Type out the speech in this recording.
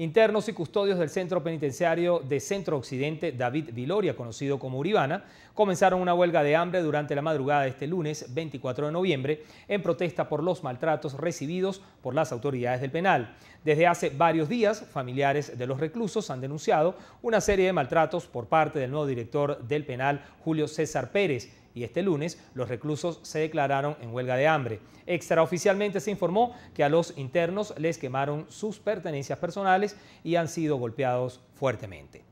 Internos y custodios del Centro Penitenciario de Centro Occidente, David Viloria, conocido como Uribana, comenzaron una huelga de hambre durante la madrugada de este lunes 24 de noviembre en protesta por los maltratos recibidos por las autoridades del penal. Desde hace varios días, familiares de los reclusos han denunciado una serie de maltratos por parte del nuevo director del penal, Julio César Pérez, y este lunes los reclusos se declararon en huelga de hambre. Extraoficialmente se informó que a los internos les quemaron sus pertenencias personales y han sido golpeados fuertemente.